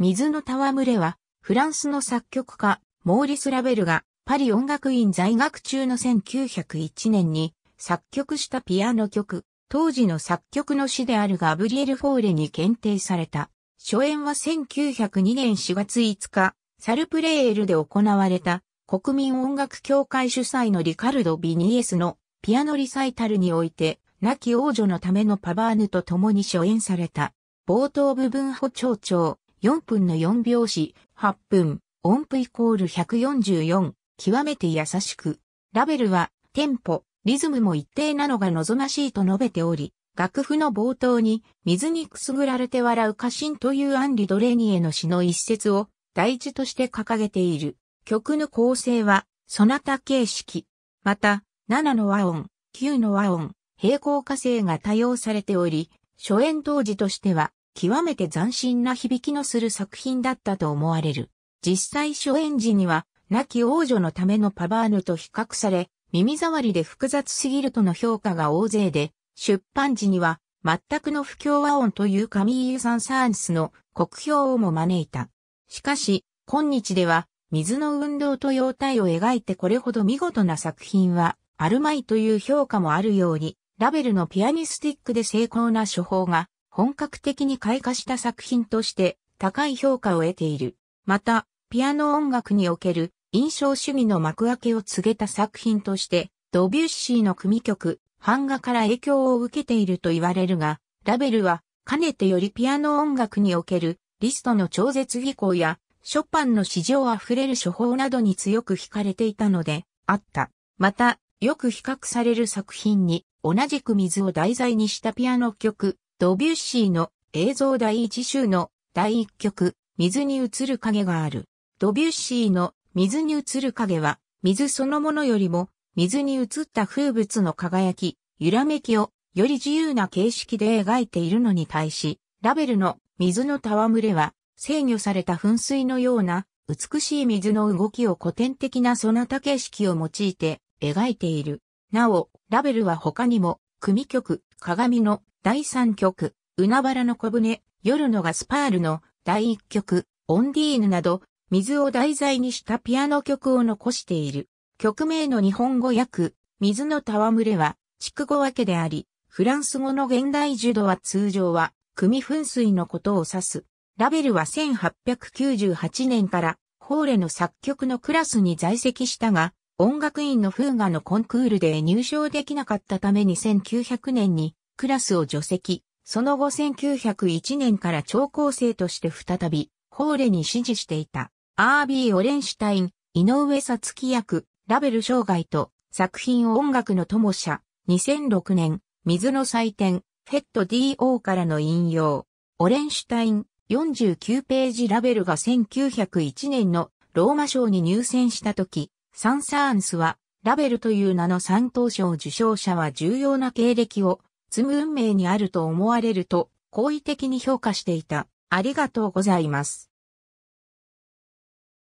水の戯れは、フランスの作曲家、モーリス・ラベルが、パリ音楽院在学中の1901年に、作曲したピアノ曲、当時の作曲の詩であるガブリエル・フォーレに検定された。初演は1902年4月5日、サルプレールで行われた、国民音楽協会主催のリカルド・ビニエスのピアノリサイタルにおいて、亡き王女のためのパバーヌと共に初演された。冒頭部分補聴聴。4分の4拍子、8分、音符イコール144、極めて優しく。ラベルは、テンポ、リズムも一定なのが望ましいと述べており、楽譜の冒頭に、水にくすぐられて笑う歌心というアンリ・ドレニエの詩の一節を、大事として掲げている。曲の構成は、ソナタ形式。また、7の和音、9の和音、平行化成が多用されており、初演当時としては、極めて斬新な響きのする作品だったと思われる。実際初演時には、亡き王女のためのパバーヌと比較され、耳障りで複雑すぎるとの評価が大勢で、出版時には、全くの不協和音というカミーユ・サン・サーンスの国評をも招いた。しかし、今日では、水の運動と容態を描いてこれほど見事な作品は、あるまいという評価もあるように、ラベルのピアニスティックで精巧な処方が、本格的に開花した作品として高い評価を得ている。また、ピアノ音楽における印象主義の幕開けを告げた作品として、ドビュッシーの組曲、版画から影響を受けていると言われるが、ラベルは、かねてよりピアノ音楽におけるリストの超絶技巧や、ショパンの史上あふれる処方などに強く惹かれていたので、あった。また、よく比較される作品に、同じく水を題材にしたピアノ曲、ドビュッシーの映像第一集の第一曲、水に映る影がある。ドビュッシーの水に映る影は、水そのものよりも、水に映った風物の輝き、揺らめきを、より自由な形式で描いているのに対し、ラベルの水の戯れは、制御された噴水のような、美しい水の動きを古典的なそなた形式を用いて描いている。なお、ラベルは他にも、組曲、鏡の第3曲、海原の小舟、夜のガスパールの第1曲、オンディーヌなど、水を題材にしたピアノ曲を残している。曲名の日本語訳、水の戯れは、畜語訳であり、フランス語の現代樹度は通常は、組噴水のことを指す。ラベルは1898年から、ホーレの作曲のクラスに在籍したが、音楽院のフーガのコンクールで入賞できなかったために1900年にクラスを除籍、その後1901年から超高生として再び、ホーレに支持していた、アービー・オレンシュタイン、井上さつき役、ラベル障害と、作品を音楽の友社、2006年、水の祭典、フェット DO からの引用、オレンシュタイン、49ページラベルが1901年のローマ賞に入選した時、サンサーンスは、ラベルという名の三等賞受賞者は重要な経歴を積む運命にあると思われると好意的に評価していた。ありがとうございます。